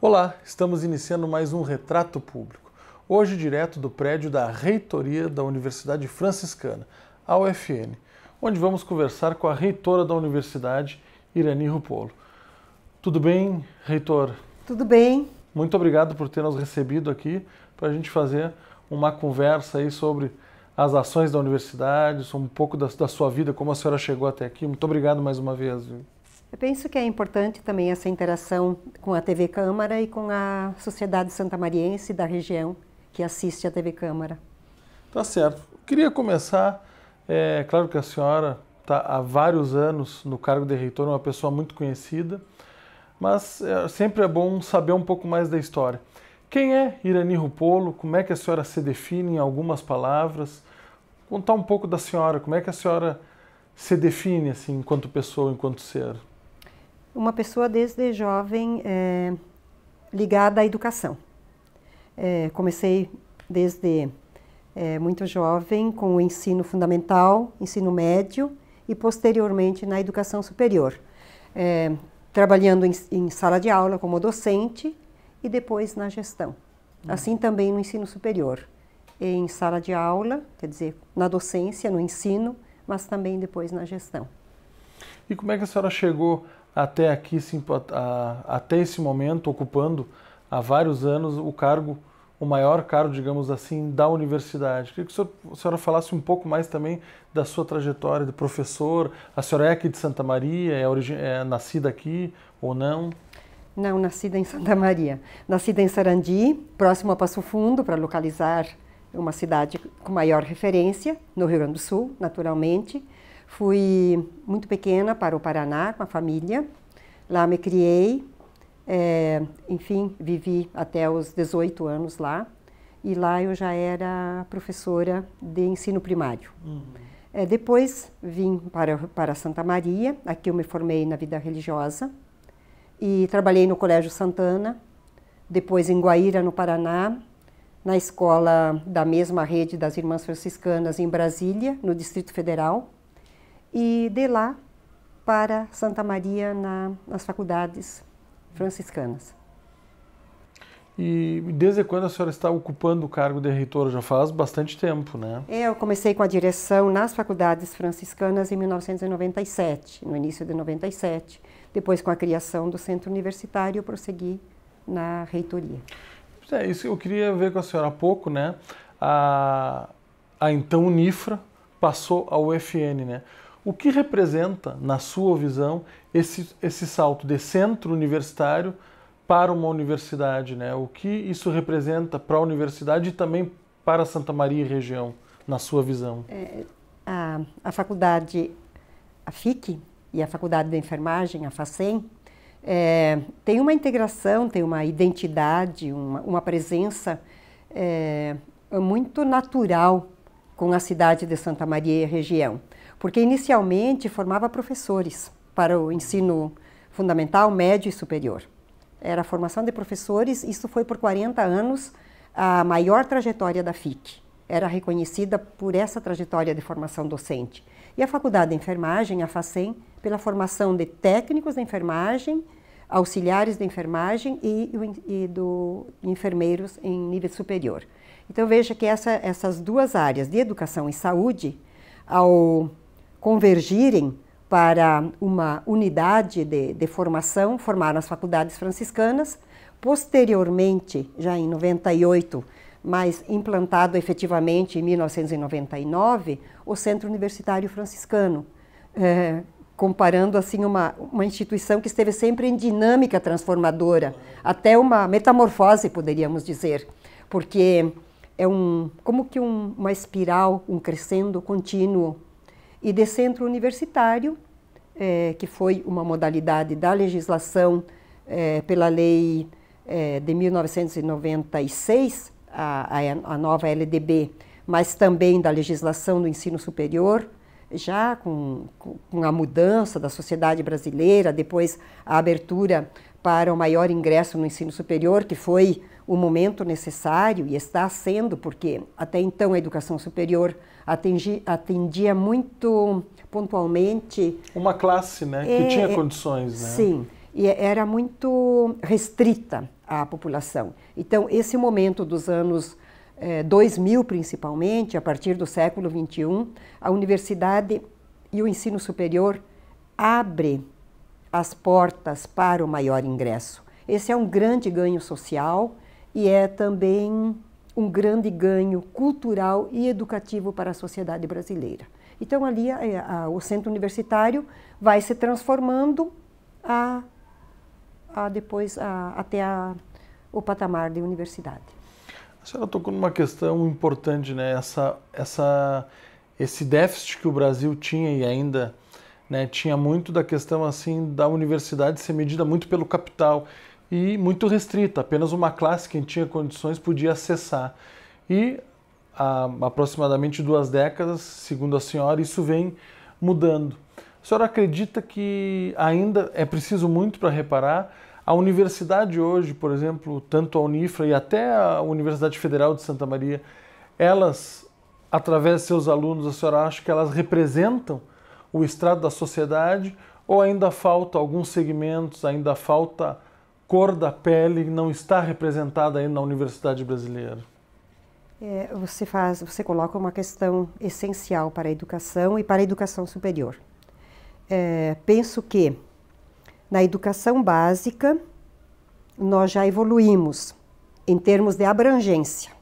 Olá, estamos iniciando mais um Retrato Público. Hoje, direto do prédio da Reitoria da Universidade Franciscana, a UFN, onde vamos conversar com a reitora da universidade, Irani Rupolo. Tudo bem, reitor? Tudo bem. Muito obrigado por ter nos recebido aqui para a gente fazer uma conversa aí sobre as ações da universidade, sobre um pouco da, da sua vida, como a senhora chegou até aqui. Muito obrigado mais uma vez. Eu penso que é importante também essa interação com a TV Câmara e com a sociedade santamariense da região que assiste a TV Câmara. Tá certo. Queria começar, é claro que a senhora está há vários anos no cargo de reitor, uma pessoa muito conhecida, mas é, sempre é bom saber um pouco mais da história. Quem é Irani Rupolo? Como é que a senhora se define em algumas palavras? Contar um pouco da senhora, como é que a senhora se define assim enquanto pessoa, enquanto ser? uma pessoa desde jovem é, ligada à educação. É, comecei desde é, muito jovem com o ensino fundamental, ensino médio e posteriormente na educação superior, é, trabalhando em, em, sala de aula como docente e depois na gestão. Hum. Assim também no ensino superior, em sala de aula, quer dizer, na docência, no ensino, mas também depois na gestão. E como é que a senhora chegou até aqui, até esse momento, ocupando há vários anos o cargo, o maior cargo, digamos assim, da universidade. Queria que a senhora falasse um pouco mais também da sua trajetória de professor. A senhora é aqui de Santa Maria, é, origem, é nascida aqui ou não? Não, nascida em Santa Maria. Nascida em Sarandi, próximo a Passo Fundo, para localizar uma cidade com maior referência, no Rio Grande do Sul, naturalmente. Fui muito pequena para o Paraná com a família, lá me criei, é, enfim, vivi até os 18 anos lá e lá eu já era professora de ensino primário. Uhum. É, depois vim para, para Santa Maria, aqui eu me formei na vida religiosa e trabalhei no Colégio Santana, depois em Guaíra, no Paraná, na escola da mesma rede das Irmãs Franciscanas em Brasília, no Distrito Federal e de lá para Santa Maria na, nas faculdades franciscanas. E desde quando a senhora está ocupando o cargo de reitora? Já faz bastante tempo, né? É, eu comecei com a direção nas faculdades franciscanas em 1997, no início de 97. Depois, com a criação do centro universitário, eu prossegui na reitoria. É, isso eu queria ver com a senhora há pouco, né? A, a então Unifra passou ao UFN, né? O que representa, na sua visão, esse, esse salto de centro universitário para uma universidade? Né? O que isso representa para a universidade e também para Santa Maria e região, na sua visão? É, a, a faculdade, a FIC e a Faculdade de Enfermagem, a FACEM, é, tem uma integração, tem uma identidade, uma, uma presença é, muito natural com a cidade de Santa Maria e região porque inicialmente formava professores para o ensino fundamental, médio e superior. Era a formação de professores, isso foi por 40 anos a maior trajetória da FIC. Era reconhecida por essa trajetória de formação docente. E a Faculdade de Enfermagem, a FACEM, pela formação de técnicos de enfermagem, auxiliares de enfermagem e, e do enfermeiros em nível superior. Então veja que essa, essas duas áreas de educação e saúde, ao convergirem para uma unidade de, de formação, formaram as faculdades franciscanas. Posteriormente, já em 98, mas implantado efetivamente em 1999, o Centro Universitário Franciscano, é, comparando assim uma, uma instituição que esteve sempre em dinâmica transformadora, até uma metamorfose, poderíamos dizer, porque é um, como que um, uma espiral, um crescendo contínuo e de centro universitário, é, que foi uma modalidade da legislação é, pela lei é, de 1996, a, a, a, nova LDB, mas também da legislação do ensino superior, já com, com a mudança da sociedade brasileira, depois a abertura para o maior ingresso no ensino superior, que foi o momento necessário e está sendo, porque até então a educação superior atingi, atendia muito pontualmente. Uma classe, né? É, que tinha é, condições, né? Sim, e era muito restrita a população. Então, esse momento dos anos eh, 2000, principalmente, a partir do século 21, a universidade e o ensino superior abre as portas para o maior ingresso. Esse é um grande ganho social e é também um grande ganho cultural e educativo para a sociedade brasileira. Então, ali a, eh, a, o centro universitário vai se transformando a, a depois até o patamar de universidade. A senhora tocou numa questão importante, né? Essa, essa, esse déficit que o Brasil tinha e ainda né, tinha muito da questão assim da universidade ser medida muito pelo capital e muito restrita, apenas uma classe quem tinha condições podia acessar. E há aproximadamente duas décadas, segundo a senhora, isso vem mudando. A senhora acredita que ainda é preciso muito para reparar? A universidade hoje, por exemplo, tanto a Unifra e até a Universidade Federal de Santa Maria, elas, através de seus alunos, a senhora acha que elas representam o estrado da sociedade ou ainda falta alguns segmentos, ainda falta cor da pele não está representada aí na universidade brasileira? É, você faz, você coloca uma questão essencial para a educação e para a educação superior. É, penso que na educação básica nós já evoluímos em termos de abrangência.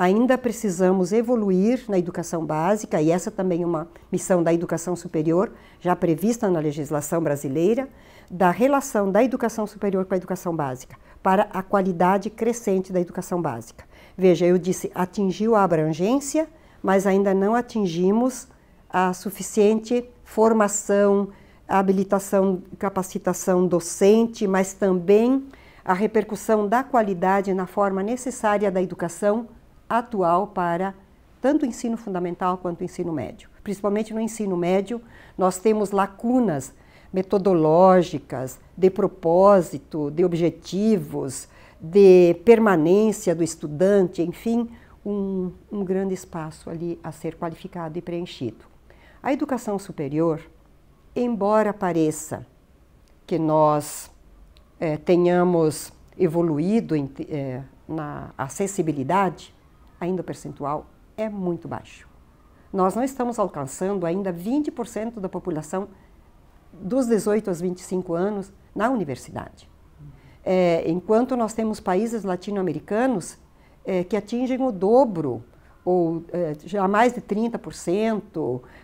Ainda precisamos evoluir na educação básica, e essa também é uma missão da educação superior, já prevista na legislação brasileira, da relação da educação superior com a educação básica, para a qualidade crescente da educação básica. Veja, eu disse, atingiu a abrangência, mas ainda não atingimos a suficiente formação, habilitação, capacitação docente, mas também a repercussão da qualidade na forma necessária da educação atual para tanto o ensino fundamental quanto o ensino médio. Principalmente no ensino médio, nós temos lacunas metodológicas, de propósito, de objetivos, de permanência do estudante, enfim, um, um grande espaço ali a ser qualificado e preenchido. A educação superior, embora pareça que nós é, tenhamos evoluído em, é, na acessibilidade, ainda o percentual é muito baixo. Nós não estamos alcançando ainda 20% da população dos 18 aos 25 anos na universidade. É, enquanto nós temos países latino-americanos é, que atingem o dobro, ou é, já mais de 30%,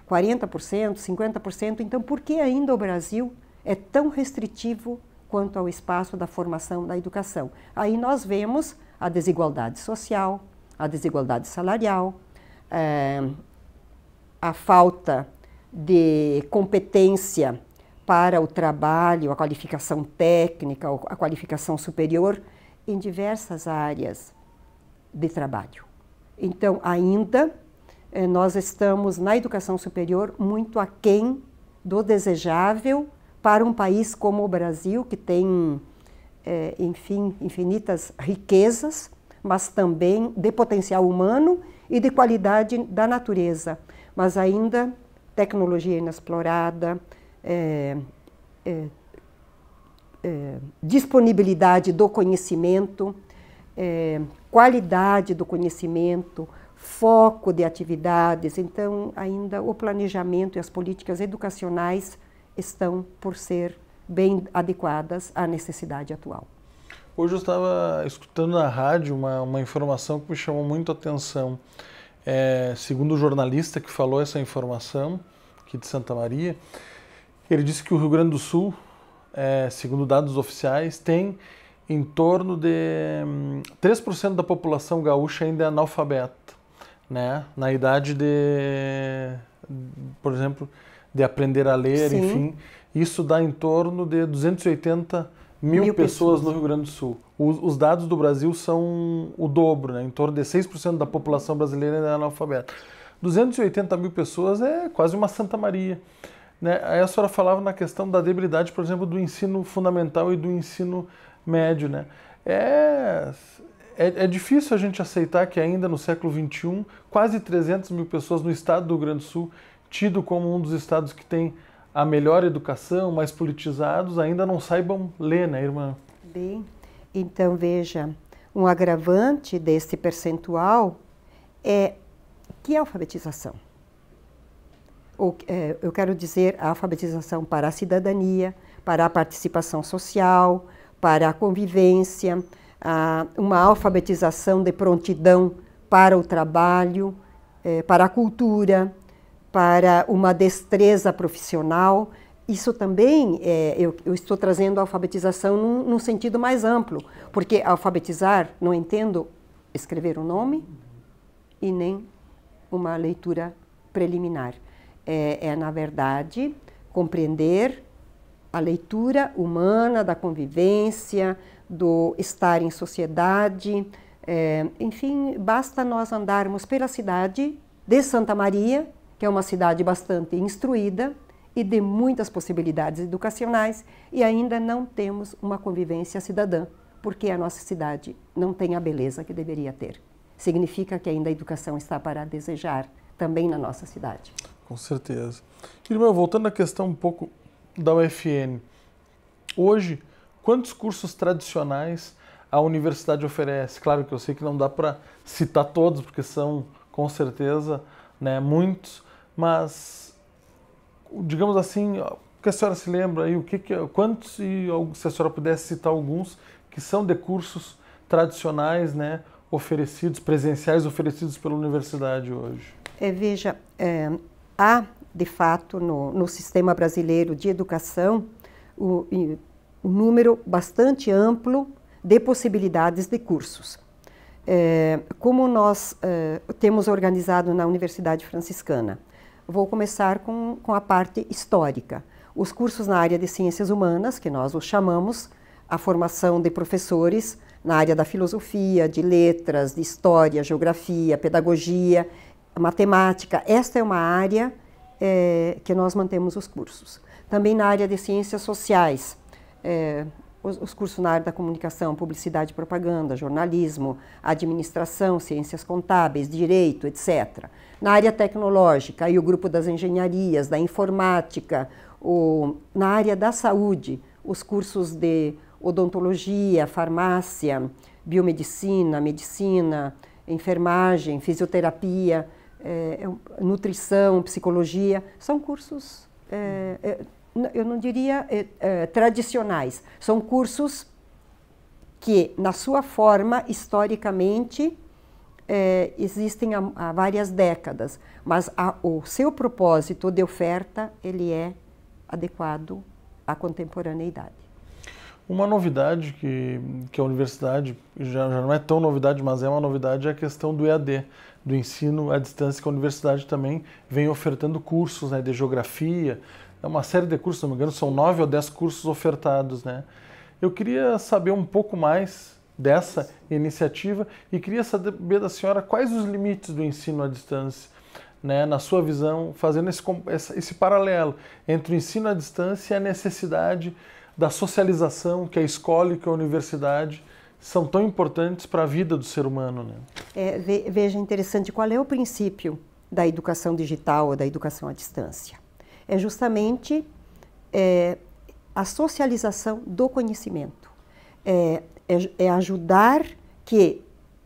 40%, 50%. Então, por que ainda o Brasil é tão restritivo quanto ao espaço da formação da educação? Aí nós vemos a desigualdade social, a desigualdade salarial, é, a falta de competência para o trabalho, a qualificação técnica, a qualificação superior em diversas áreas de trabalho. Então, ainda eh, nós estamos na educação superior muito aquém do desejável para um país como o Brasil, que tem, eh, enfim, infinitas riquezas, mas também de potencial humano e de qualidade da natureza. Mas ainda tecnologia inexplorada, é, é, é, disponibilidade do conhecimento, é, qualidade do conhecimento, foco de atividades. Então, ainda o planejamento e as políticas educacionais estão por ser bem adequadas à necessidade atual. Hoje eu estava escutando na rádio uma, uma informação que me chamou muito a atenção. É, segundo o jornalista que falou essa informação, aqui de Santa Maria, ele disse que o Rio Grande do Sul, é, segundo dados oficiais, tem em torno de 3% hum, da população gaúcha ainda é analfabeta, né? Na idade de, por exemplo, de aprender a ler, Sim. enfim. Isso dá em torno de 280 mil, mil pessoas, pessoas, no Rio Grande do Sul. Os, os, dados do Brasil são o dobro, né? em torno de 6% da população brasileira é analfabeta. 280 mil pessoas é quase uma Santa Maria. Né? Aí a senhora falava na questão da debilidade, por exemplo, do ensino fundamental e do ensino médio. Né? É, é, é, difícil a gente aceitar que ainda no século XXI, quase 300 mil pessoas no estado do Rio Grande do Sul, tido como um dos estados que tem a melhor educação, mais politizados, ainda não saibam ler, né, irmã? Bem, então veja, um agravante desse percentual é que é a alfabetização. Ou, é, eu quero dizer a alfabetização para a cidadania, para a participação social, para a convivência, a, uma alfabetização de prontidão para o trabalho, é, para a cultura, para uma destreza profissional. Isso também, é, eu, eu, estou trazendo a alfabetização num, num, sentido mais amplo, porque alfabetizar, não entendo escrever um nome e nem uma leitura preliminar. é, é na verdade, compreender a leitura humana, da convivência, do estar em sociedade. É, enfim, basta nós andarmos pela cidade de Santa Maria que é uma cidade bastante instruída e de muitas possibilidades educacionais, e ainda não temos uma convivência cidadã, porque a nossa cidade não tem a beleza que deveria ter. Significa que ainda a educação está para desejar também na nossa cidade. Com certeza. Irmã, voltando à questão um pouco da UFN. Hoje, quantos cursos tradicionais a universidade oferece? Claro que eu sei que não dá para citar todos, porque são, com certeza, né, muito, mas digamos assim, o que a senhora se lembra aí, o que, que quantos e se a senhora pudesse citar alguns que são de cursos tradicionais, né, oferecidos presenciais oferecidos pela universidade hoje? É, veja, é, há de fato no, no, sistema brasileiro de educação o, um número bastante amplo de possibilidades de cursos. É, como nós é, temos organizado na Universidade Franciscana? Vou começar com, com a parte histórica. Os cursos na área de ciências humanas, que nós os chamamos, a formação de professores na área da filosofia, de letras, de história, geografia, pedagogia, matemática. Esta é uma área é, que nós mantemos os cursos. Também na área de ciências sociais, é, os, os cursos na área da comunicação, publicidade e propaganda, jornalismo, administração, ciências contábeis, direito, etc. Na área tecnológica, aí o grupo das engenharias, da informática, o, na área da saúde, os cursos de odontologia, farmácia, biomedicina, medicina, enfermagem, fisioterapia, é, nutrição, psicologia, são cursos é, é, eu não diria eh, eh, tradicionais, são cursos que, na sua forma, historicamente, eh, existem há, há, várias décadas, mas a, o seu propósito de oferta ele é adequado à contemporaneidade. Uma novidade que, que a universidade, já, já não é tão novidade, mas é uma novidade, é a questão do EAD, do ensino à distância, que a universidade também vem ofertando cursos né, de geografia, é uma série de cursos, se não me engano, são nove ou dez cursos ofertados, né? Eu queria saber um pouco mais dessa iniciativa e queria saber da senhora quais os limites do ensino à distância, né, na sua visão, fazendo esse, esse paralelo entre o ensino à distância e a necessidade da socialização que a escola e que a universidade são tão importantes para a vida do ser humano. Né? É, veja é interessante qual é o princípio da educação digital ou da educação à distância é justamente é, a socialização do conhecimento. É, é, é ajudar que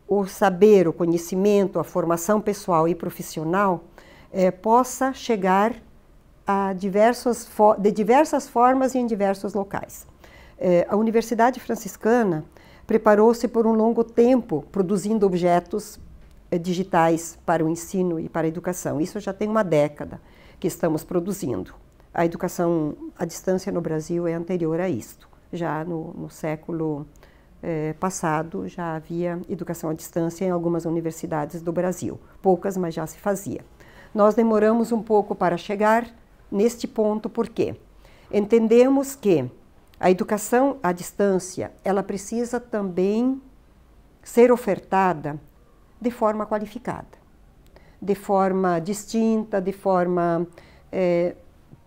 o saber, o conhecimento, a formação pessoal e profissional é, possa chegar a diversas de diversas formas e em diversos locais. É, a Universidade Franciscana preparou-se por um longo tempo produzindo objetos é, digitais para o ensino e para a educação. Isso já tem uma década que estamos produzindo. A educação à distância no Brasil é anterior a isto. Já no, no século eh, passado, já havia educação à distância em algumas universidades do Brasil, poucas, mas já se fazia. Nós demoramos um pouco para chegar neste ponto, porque entendemos que a educação à distância ela precisa também ser ofertada de forma qualificada de forma distinta, de forma é,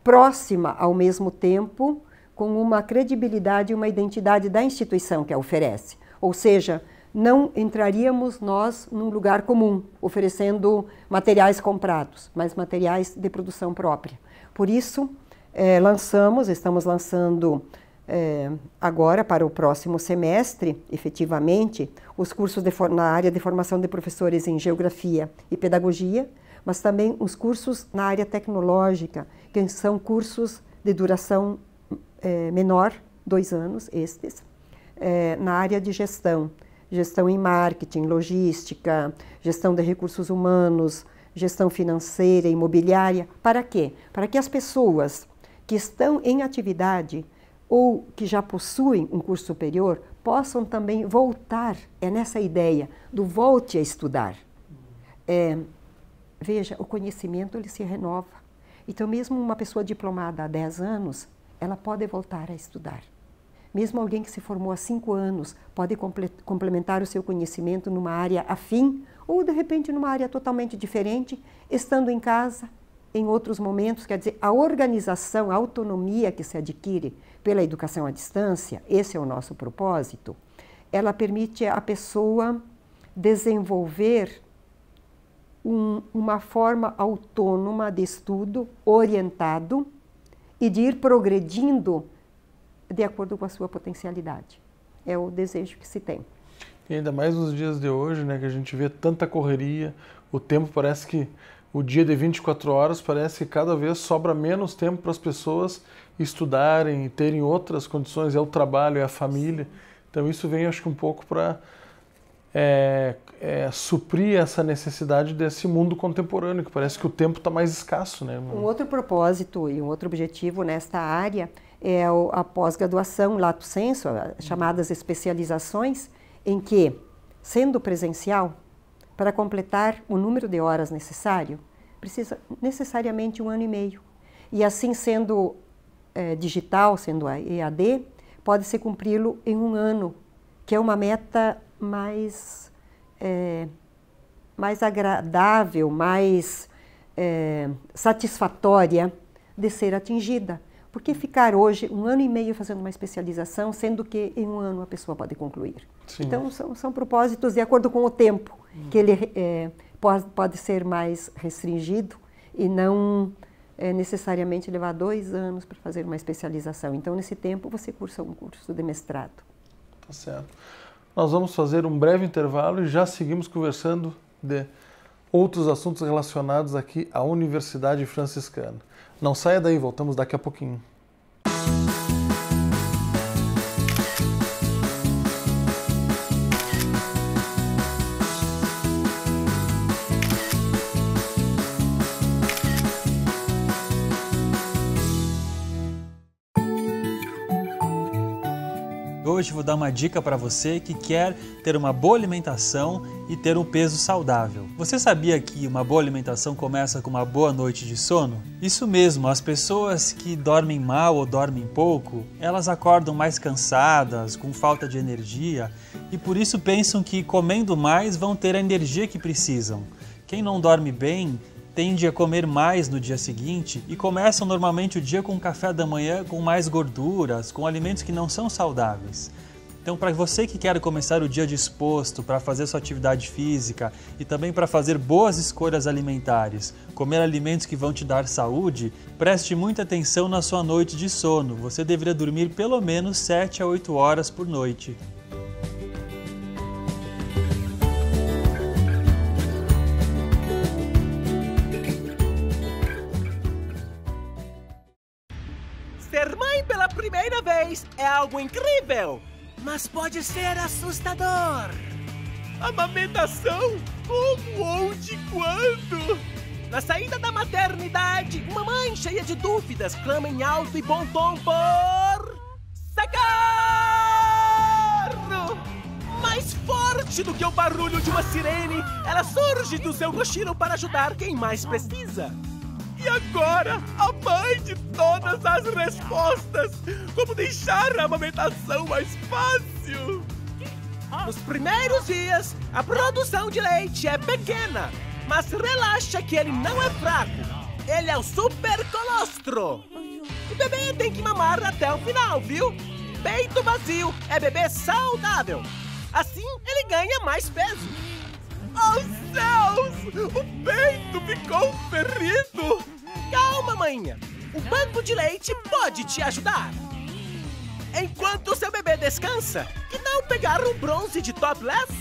próxima ao mesmo tempo, com uma credibilidade e uma identidade da instituição que a oferece. Ou seja, não entraríamos nós num lugar comum, oferecendo materiais comprados, mas materiais de produção própria. Por isso, é, lançamos, estamos lançando é, agora, para o próximo semestre, efetivamente, os cursos de, na área de formação de professores em geografia e pedagogia, mas também os cursos na área tecnológica, que são cursos de duração é, menor, dois anos, estes, é, na área de gestão, gestão em marketing, logística, gestão de recursos humanos, gestão financeira, imobiliária. Para quê? Para que as pessoas que estão em atividade ou que já possuem um curso superior possam também voltar, é nessa ideia do volte a estudar. É, veja, o conhecimento ele se renova. Então, mesmo uma pessoa diplomada há 10 anos, ela pode voltar a estudar. Mesmo alguém que se formou há 5 anos pode complementar o seu conhecimento numa área afim ou, de repente, numa área totalmente diferente, estando em casa, em outros momentos, quer dizer, a organização, a autonomia que se adquire pela educação à distância, esse é o nosso propósito, ela permite à pessoa desenvolver um, uma forma autônoma de estudo, orientado e de ir progredindo de acordo com a sua potencialidade. É o desejo que se tem. E ainda mais nos dias de hoje, né, que a gente vê tanta correria, o tempo parece que o dia de 24 horas parece que cada vez sobra menos tempo para as pessoas estudarem e terem outras condições, é o trabalho, é a família. Então isso vem, acho que um pouco para é, é, suprir essa necessidade desse mundo contemporâneo, que parece que o tempo está mais escasso. Né? Um outro propósito e um outro objetivo nesta área é a pós-graduação, lato senso, chamadas especializações, em que, sendo presencial, para completar o número de horas necessário, precisa necessariamente um ano e meio. E assim, sendo é, digital, sendo a EAD, pode-se cumpri-lo em um ano, que é uma meta mais, é, mais agradável, mais é, satisfatória de ser atingida por que ficar hoje um ano e meio fazendo uma especialização, sendo que em um ano a pessoa pode concluir? Sim. Então, são, são propósitos de acordo com o tempo, hum. que ele é, pode, pode ser mais restringido e não é, necessariamente levar dois anos para fazer uma especialização. Então, nesse tempo, você cursa um curso de mestrado. Tá certo. Nós vamos fazer um breve intervalo e já seguimos conversando de outros assuntos relacionados aqui à Universidade Franciscana. Não saia daí, voltamos daqui a pouquinho. hoje vou dar uma dica para você que quer ter uma boa alimentação e ter um peso saudável. Você sabia que uma boa alimentação começa com uma boa noite de sono? Isso mesmo, as pessoas que dormem mal ou dormem pouco, elas acordam mais cansadas, com falta de energia e por isso pensam que comendo mais vão ter a energia que precisam. Quem não dorme bem tende a comer mais no dia seguinte e começam normalmente o dia com café da manhã com mais gorduras, com alimentos que não são saudáveis. Então, para você que quer começar o dia disposto para fazer sua atividade física e também para fazer boas escolhas alimentares, comer alimentos que vão te dar saúde, preste muita atenção na sua noite de sono. Você deveria dormir pelo menos 7 a 8 horas por noite. é algo incrível, mas pode ser assustador. Amamentação? Como, onde, quando? Na saída da maternidade, uma mãe cheia de dúvidas clama em alto e bom tom por. Socorro! Mais forte do que o barulho de uma sirene, ela surge do seu cochilo para ajudar quem mais precisa. E agora, a mãe de todas as respostas! Como deixar a amamentação mais fácil? Nos primeiros dias, a produção de leite é pequena, mas relaxa que ele não é fraco. Ele é o super colostro. O bebê tem que mamar até o final, viu? Peito vazio é bebê saudável. Assim, ele ganha mais peso. Oh céus! O peito ficou ferido! Calma, maninha! O banco de leite pode te ajudar! Enquanto seu bebê descansa, que tal pegar um bronze de topless?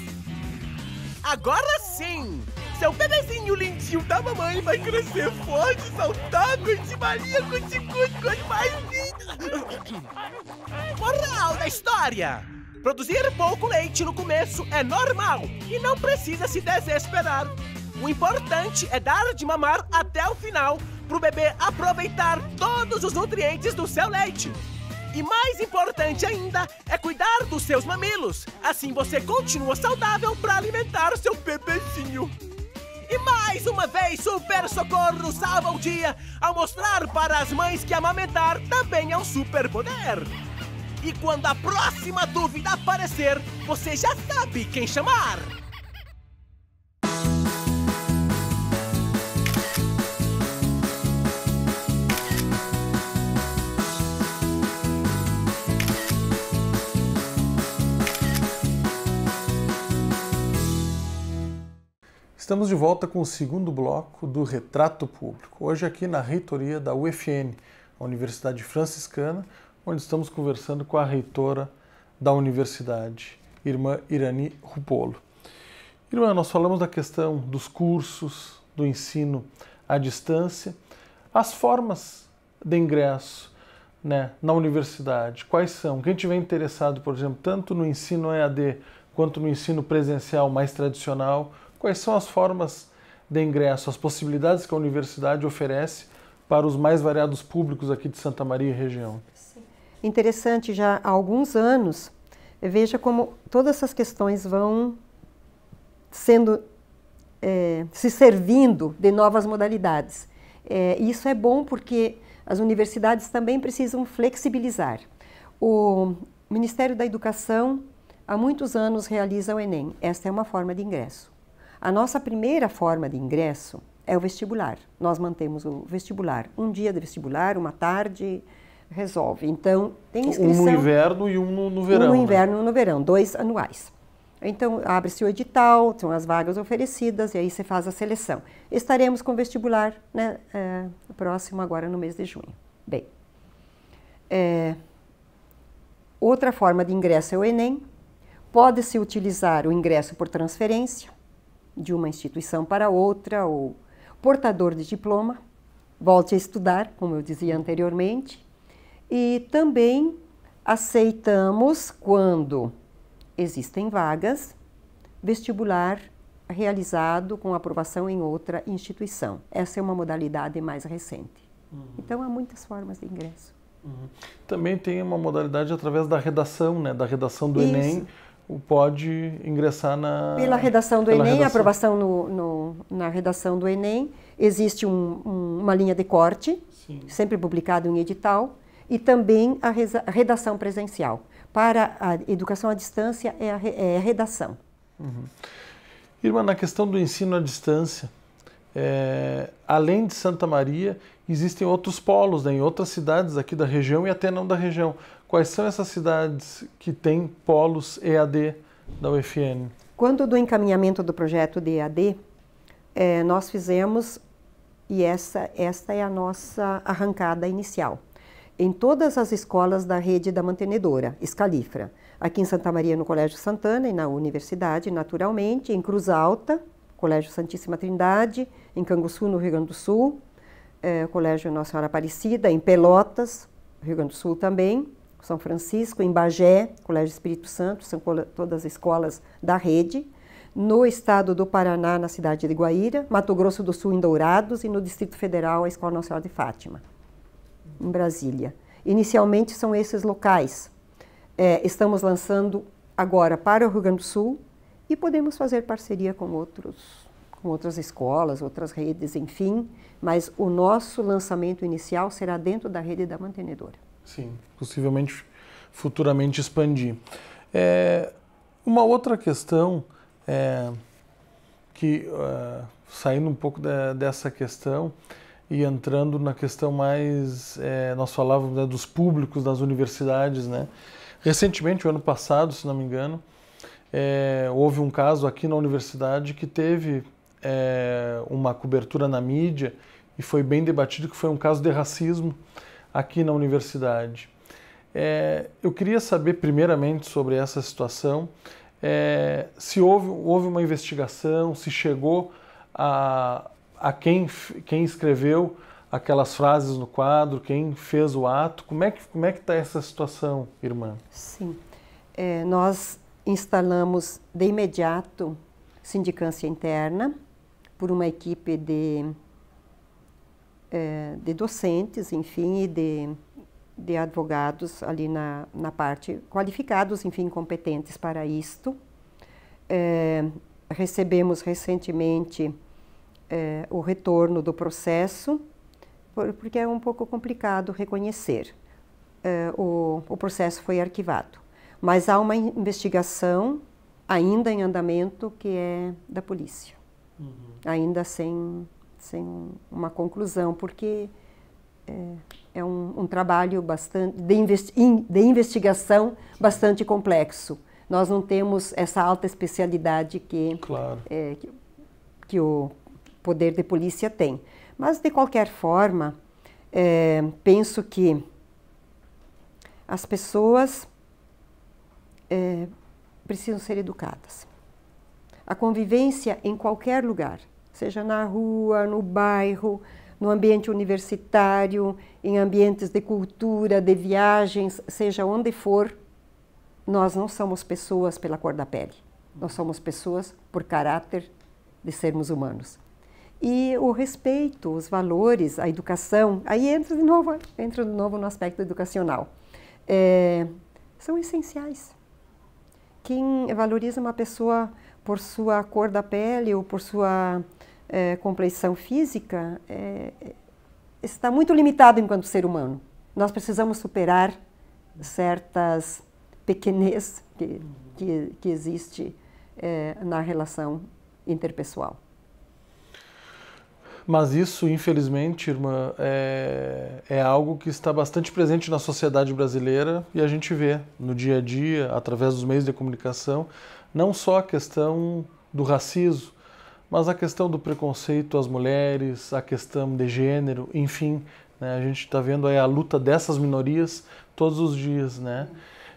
Agora sim! Seu bebezinho lindinho da mamãe vai crescer forte, saltar, curtir Maria, curtir, curtir, curtir mais lindo. Moral da história! Produzir pouco leite no começo é normal e não precisa se desesperar. O importante é dar de mamar até o final para o bebê aproveitar todos os nutrientes do seu leite. E mais importante ainda é cuidar dos seus mamilos. Assim você continua saudável para alimentar seu bebezinho. E mais uma vez, Super Socorro salva o dia ao mostrar para as mães que amamentar também é um superpoder. E quando a próxima dúvida aparecer, você já sabe quem chamar! Estamos de volta com o segundo bloco do Retrato Público, hoje aqui na reitoria da UFN, a Universidade Franciscana, onde estamos conversando com a reitora da universidade, irmã Irani Rupolo. Irmã, nós falamos da questão dos cursos, do ensino à distância, as formas de ingresso né, na universidade, quais são? Quem tiver interessado, por exemplo, tanto no ensino EAD quanto no ensino presencial mais tradicional, quais são as formas de ingresso, as possibilidades que a universidade oferece para os mais variados públicos aqui de Santa Maria e região? interessante já há alguns anos, veja como todas essas questões vão sendo é, se servindo de novas modalidades. É, isso é bom porque as universidades também precisam flexibilizar. O Ministério da Educação há muitos anos realiza o Enem. Esta é uma forma de ingresso. A nossa primeira forma de ingresso é o vestibular. Nós mantemos o vestibular, um dia de vestibular, uma tarde, resolve. Então, tem inscrição... Um no inverno e um no, no verão. Um no né? inverno e um no verão, dois anuais. Então, abre-se o edital, são as vagas oferecidas, e aí você faz a seleção. Estaremos com o vestibular né, é, próximo, agora no mês de junho. Bem, é, outra forma de ingresso é o Enem. Pode-se utilizar o ingresso por transferência de uma instituição para outra, ou portador de diploma. Volte a estudar, como eu dizia anteriormente. E também aceitamos quando existem vagas, vestibular realizado com aprovação em outra instituição. Essa é uma modalidade mais recente. Uhum. Então há muitas formas de ingresso. Uhum. Também tem uma modalidade através da redação, né? Da redação do Isso. Enem, o pode ingressar na pela redação do pela Enem, redação. aprovação no, no, na redação do Enem existe um, um, uma linha de corte, Sim. sempre publicado em edital e também a redação presencial. Para a educação à distância é a, re é a redação. Uhum. Irmã, na questão do ensino à distância, é, além de Santa Maria, existem outros polos né, em outras cidades aqui da região e até não da região. Quais são essas cidades que têm polos EAD da UFN? Quando do encaminhamento do projeto de EAD, é, nós fizemos, e essa, esta é a nossa arrancada inicial em todas as escolas da rede da mantenedora, Escalifra. Aqui em Santa Maria, no Colégio Santana e na universidade, naturalmente, em Cruz Alta, Colégio Santíssima Trindade, em Canguçu, no Rio Grande do Sul, é, Colégio Nossa Senhora Aparecida, em Pelotas, Rio Grande do Sul também, São Francisco, em Bagé, Colégio Espírito Santo, são todas as escolas da rede. No estado do Paraná, na cidade de Guaíra, Mato Grosso do Sul, em Dourados, e no Distrito Federal, a Escola Nossa Senhora de Fátima em Brasília. Inicialmente são esses locais. É, estamos lançando agora para o Rio Grande do Sul e podemos fazer parceria com outros com outras escolas, outras redes, enfim, mas o nosso lançamento inicial será dentro da rede da mantenedora. Sim, possivelmente futuramente expandir. É, uma outra questão é, que, uh, saindo um pouco da, dessa questão, e entrando na questão mais é, nós falávamos né, dos públicos das universidades né recentemente o ano passado se não me engano é, houve um caso aqui na universidade que teve é, uma cobertura na mídia e foi bem debatido que foi um caso de racismo aqui na universidade é, eu queria saber primeiramente sobre essa situação é, se houve, houve uma investigação se chegou a, a quem, quem escreveu aquelas frases no quadro, quem fez o ato. Como é que como é que está essa situação, irmã? Sim, é, nós instalamos de imediato sindicância interna por uma equipe de é, de docentes, enfim, e de, de advogados ali na, na parte qualificados, enfim, competentes para isto. É, recebemos recentemente é, o retorno do processo, porque é um pouco complicado reconhecer. É, o, o processo foi arquivado, mas há uma investigação ainda em andamento que é da polícia, uhum. ainda sem, sem uma conclusão, porque é, é um, um, trabalho bastante de, investi de investigação bastante complexo. Nós não temos essa alta especialidade que, claro. é, que, que, o poder de polícia tem. Mas, de qualquer forma, é, penso que as pessoas é, precisam ser educadas. A convivência em qualquer lugar, seja na rua, no bairro, no ambiente universitário, em ambientes de cultura, de viagens, seja onde for, nós não somos pessoas pela cor da pele. Nós somos pessoas por caráter de sermos humanos. E o respeito, os valores, a educação, aí entra de novo, entra de novo no aspecto educacional. É, são essenciais. Quem valoriza uma pessoa por sua cor da pele ou por sua é, física é, está muito limitado enquanto ser humano. Nós precisamos superar certas pequenez que, que, que existe é, na relação interpessoal mas isso, infelizmente, irmã, é, é algo que está bastante presente na sociedade brasileira e a gente vê no dia a dia, através dos meios de comunicação, não só a questão do racismo, mas a questão do preconceito às mulheres, a questão de gênero, enfim, né, a gente está vendo aí a luta dessas minorias todos os dias, né?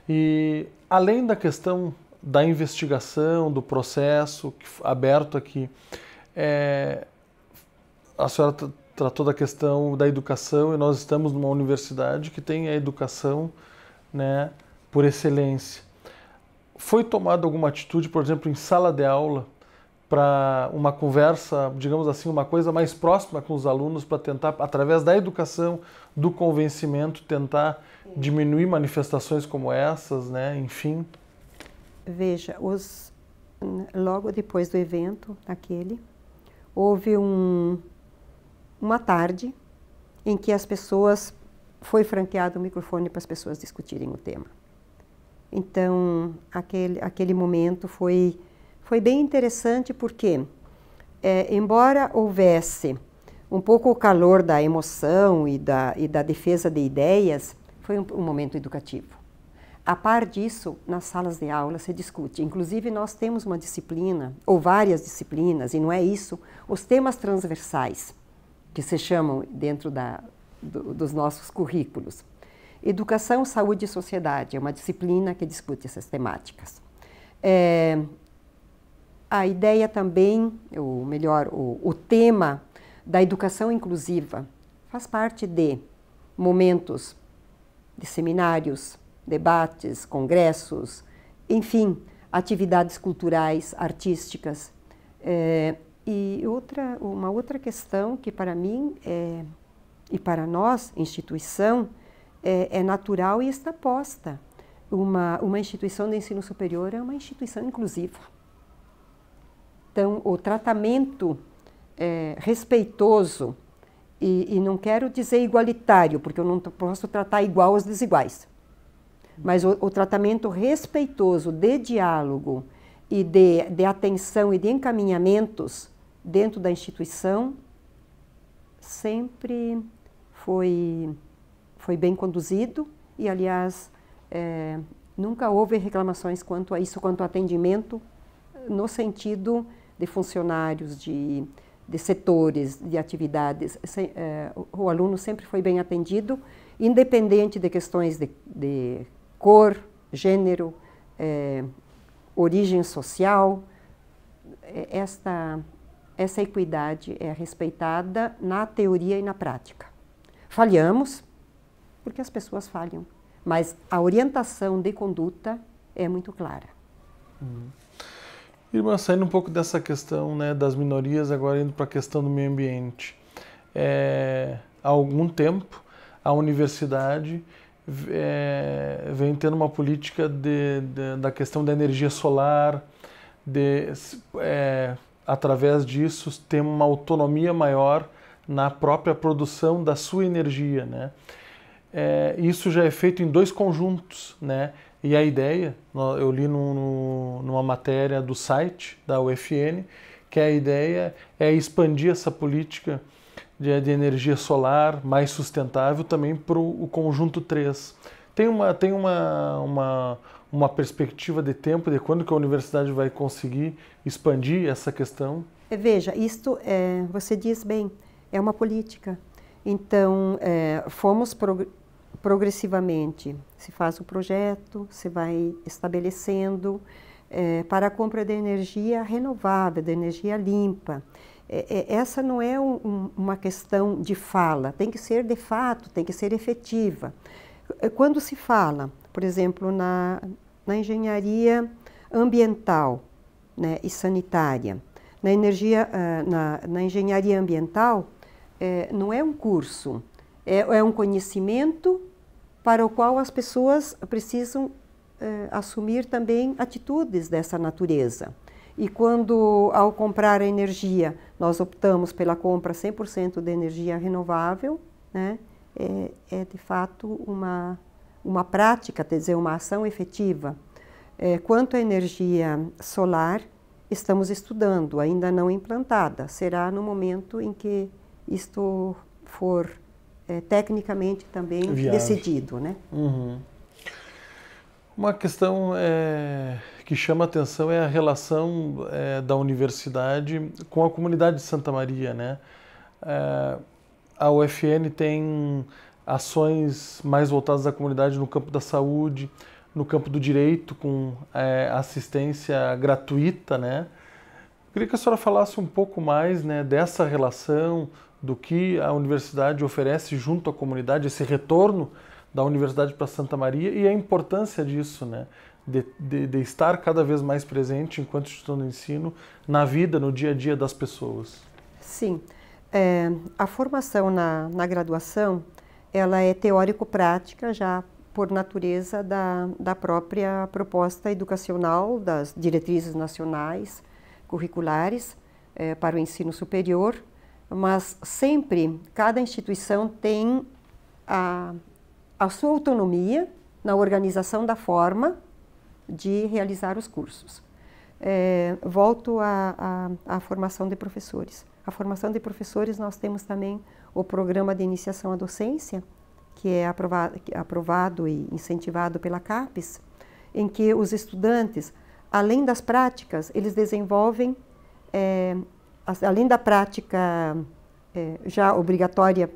E além da questão da investigação, do processo aberto aqui, é, a senhora tratou da questão da educação e nós estamos numa universidade que tem a educação né, por excelência. Foi tomada alguma atitude, por exemplo, em sala de aula, para uma conversa, digamos assim, uma coisa mais próxima com os alunos, para tentar, através da educação, do convencimento, tentar diminuir manifestações como essas, né? enfim? Veja, os, logo depois do evento, aquele, houve um, uma tarde em que as pessoas foi franqueado o microfone para as pessoas discutirem o tema. Então, aquele, aquele momento foi, foi bem interessante porque, é, embora houvesse um pouco o calor da emoção e da, e da defesa de ideias, foi um, um momento educativo. A par disso, nas salas de aula se discute. Inclusive, nós temos uma disciplina, ou várias disciplinas, e não é isso, os temas transversais que se chamam dentro da, do, dos nossos currículos. Educação, Saúde e Sociedade é uma disciplina que discute essas temáticas. É, a ideia também, ou melhor, o, o tema da educação inclusiva faz parte de momentos de seminários, debates, congressos, enfim, atividades culturais, artísticas. É, e outra, uma outra questão que para mim é, e para nós, instituição, é, é natural e está posta. Uma, uma instituição de ensino superior é uma instituição inclusiva. Então, o tratamento é, respeitoso, e, e, não quero dizer igualitário, porque eu não posso tratar igual os desiguais, mas o, o tratamento respeitoso de diálogo e de, de atenção e de encaminhamentos dentro da instituição sempre foi, foi bem conduzido e, aliás, é, nunca houve reclamações quanto a isso, quanto ao atendimento, no sentido de funcionários, de, de setores, de atividades. Se, é, o, o aluno sempre foi bem atendido, independente de questões de, de cor, gênero, é, origem social. É, esta essa equidade é respeitada na teoria e na prática. Falhamos, porque as pessoas falham, mas a orientação de conduta é muito clara. Uhum. Irmã, saindo um pouco dessa questão né, das minorias, agora indo para a questão do meio ambiente. É, há algum tempo, a universidade é, vem tendo uma política de, de, da questão da energia solar, de é, através disso, ter uma autonomia maior na própria produção da sua energia, né? É, isso já é feito em dois conjuntos, né? E a ideia, eu li no, no, numa matéria do site da UFN, que a ideia é expandir essa política de, de energia solar mais sustentável também para o conjunto 3. Tem, uma, tem uma, uma, uma perspectiva de tempo de quando que a universidade vai conseguir expandir essa questão? É, veja, isto é, você diz bem, é uma política. Então, é, fomos prog progressivamente, se faz o projeto, se vai estabelecendo é, para a compra de energia renovável, de energia limpa. É, é, essa não é um, uma questão de fala, tem que ser de fato, tem que ser efetiva. Quando se fala, por exemplo, na, na engenharia ambiental né, e sanitária. Na, energia, ah, na, na engenharia ambiental, é, não é um curso, é, é, um conhecimento para o qual as pessoas precisam é, assumir também atitudes dessa natureza. E quando, ao comprar a energia, nós optamos pela compra 100% de energia renovável, né, é, é de fato uma uma prática, quer dizer, uma ação efetiva. É, quanto à energia solar, estamos estudando, ainda não implantada. Será no momento em que isto for é, tecnicamente também Viagem. decidido. Né? Uhum. Uma questão é, que chama atenção é a relação é, da universidade com a comunidade de Santa Maria. Né? É, a UFN tem ações mais voltadas à comunidade no campo da saúde, no campo do direito, com é, assistência gratuita, né? Eu queria que a senhora falasse um pouco mais né, dessa relação, do que a universidade oferece junto à comunidade, esse retorno da universidade para Santa Maria e a importância disso, né? De, de, de, estar cada vez mais presente enquanto instituição do ensino na vida, no dia a dia das pessoas. Sim. É, a formação na, na graduação ela é teórico-prática já por natureza da, da própria proposta educacional, das diretrizes nacionais curriculares eh, para o ensino superior, mas sempre cada instituição tem a, a sua autonomia na organização da forma de realizar os cursos. Eh, volto à formação de professores. A formação de professores, nós temos também o programa de iniciação à docência, que é aprovado, é aprovado e incentivado pela CAPES, em que os estudantes, além das práticas, eles desenvolvem, é, além da prática é, já obrigatória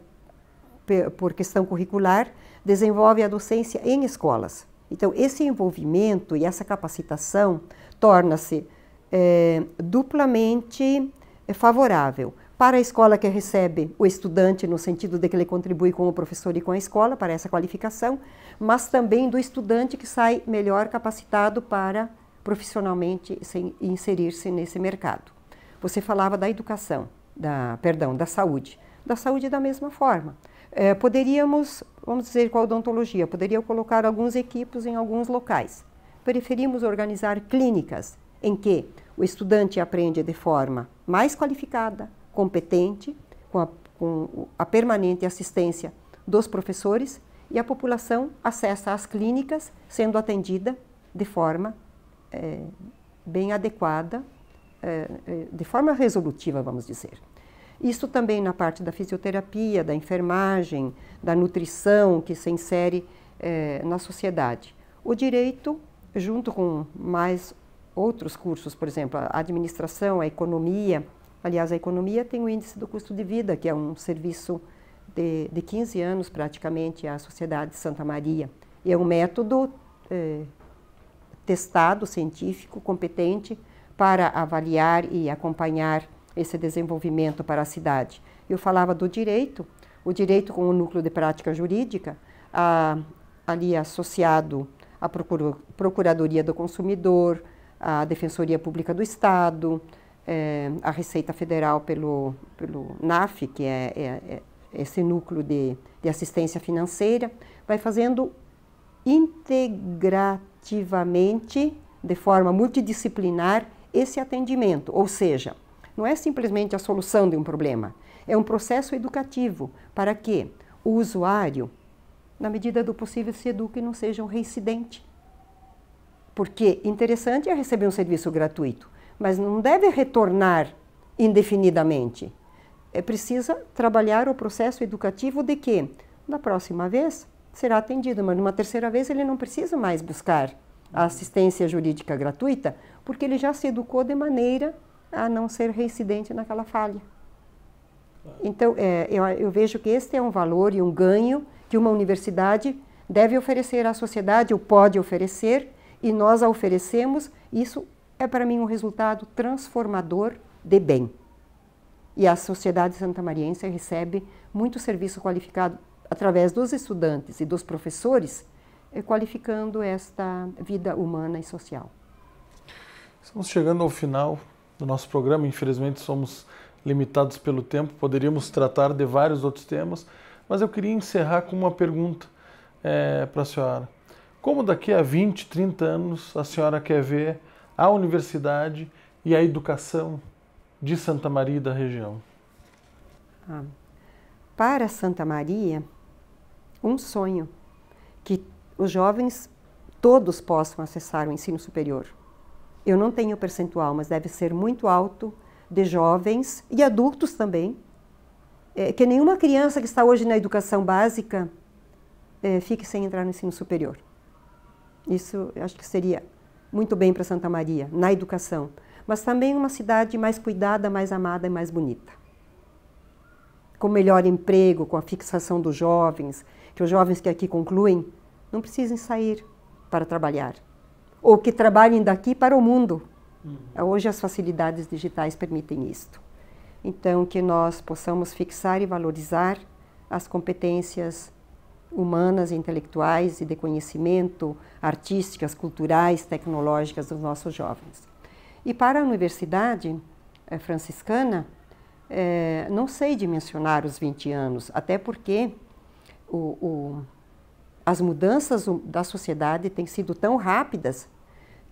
por questão curricular, desenvolve a docência em escolas. Então, esse envolvimento e essa capacitação torna-se é, duplamente é favorável para a escola que recebe o estudante, no sentido de que ele contribui com o professor e com a escola para essa qualificação, mas também do estudante que sai melhor capacitado para profissionalmente inserir-se nesse mercado. Você falava da educação, da, perdão, da saúde. Da saúde da mesma forma. É, poderíamos, vamos dizer, com a odontologia, poderia colocar alguns equipos em alguns locais. Preferimos organizar clínicas em que o estudante aprende de forma mais qualificada, competente, com a, com a permanente assistência dos professores e a população acessa as clínicas sendo atendida de forma é, bem adequada, é, de forma resolutiva, vamos dizer. Isso também na parte da fisioterapia, da enfermagem, da nutrição que se insere na sociedade. O direito, junto com mais outros cursos, por exemplo, a administração, a economia. Aliás, a economia tem o índice do custo de vida, que é um serviço de, de 15 anos praticamente à Sociedade Santa Maria. E é um método eh, testado, científico, competente para avaliar e acompanhar esse desenvolvimento para a cidade. Eu falava do direito, o direito com o núcleo de prática jurídica, a, ali associado à Procuradoria do Consumidor, a Defensoria Pública do Estado, é, eh, a Receita Federal pelo, pelo NAF, que é, é, é esse núcleo de, de assistência financeira, vai fazendo integrativamente, de forma multidisciplinar, esse atendimento. Ou seja, não é simplesmente a solução de um problema, é um processo educativo para que o usuário, na medida do possível, se eduque e não seja um reincidente. Porque interessante é receber um serviço gratuito, mas não deve retornar indefinidamente. É precisa trabalhar o processo educativo de que, da próxima vez, será atendido, mas numa terceira vez ele não precisa mais buscar a assistência jurídica gratuita, porque ele já se educou de maneira a não ser reincidente naquela falha. Então, é, eu, eu vejo que este é um valor e um ganho que uma universidade deve oferecer à sociedade, ou pode oferecer, e nós a oferecemos, isso é para mim um resultado transformador de bem. E a sociedade santamariense recebe muito serviço qualificado através dos estudantes e dos professores, eh, qualificando esta vida humana e social. Estamos chegando ao final do nosso programa, infelizmente somos limitados pelo tempo, poderíamos tratar de vários outros temas, mas eu queria encerrar com uma pergunta é, para a senhora. Como daqui a 20, 30 anos a senhora quer ver a universidade e a educação de Santa Maria e da região? Ah, para Santa Maria, um sonho que os jovens todos possam acessar o ensino superior. Eu não tenho o percentual, mas deve ser muito alto de jovens e adultos também, é, que nenhuma criança que está hoje na educação básica é, fique sem entrar no ensino superior. Isso acho que seria muito bem para Santa Maria, na educação. Mas também uma cidade mais cuidada, mais amada e mais bonita. Com melhor emprego, com a fixação dos jovens, que os jovens que aqui concluem não precisem sair para trabalhar. Ou que trabalhem daqui para o mundo. Uhum. Hoje as facilidades digitais permitem isto. Então, que nós possamos fixar e valorizar as competências humanas, intelectuais e de conhecimento, artísticas, culturais, tecnológicas dos nossos jovens. E para a Universidade eh, Franciscana, eh, não sei dimensionar os 20 anos, até porque o, o, as mudanças da sociedade têm sido tão rápidas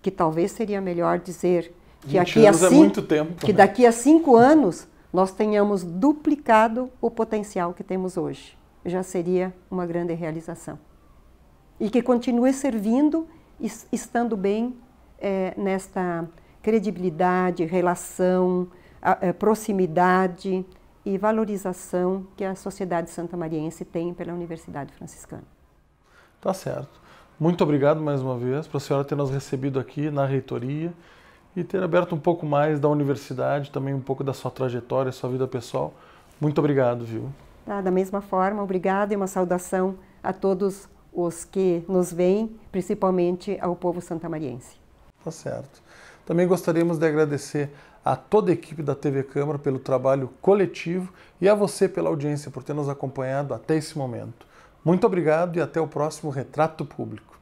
que talvez seria melhor dizer que a cinco, é tempo, que né? daqui a cinco anos nós tenhamos duplicado o potencial que temos hoje já seria uma grande realização. E que continue servindo, estando bem é, nesta credibilidade, relação, a, a eh, proximidade e valorização que a sociedade santamariense tem pela Universidade Franciscana. Tá certo. Muito obrigado mais uma vez para a senhora ter nos recebido aqui na reitoria e ter aberto um pouco mais da universidade, também um pouco da sua trajetória, sua vida pessoal. Muito obrigado, viu? Tá? Da mesma forma, obrigado e uma saudação a todos os que nos veem, principalmente ao povo santamariense. Tá certo. Também gostaríamos de agradecer a toda a equipe da TV Câmara pelo trabalho coletivo e a você pela audiência por ter nos acompanhado até esse momento. Muito obrigado e até o próximo Retrato Público.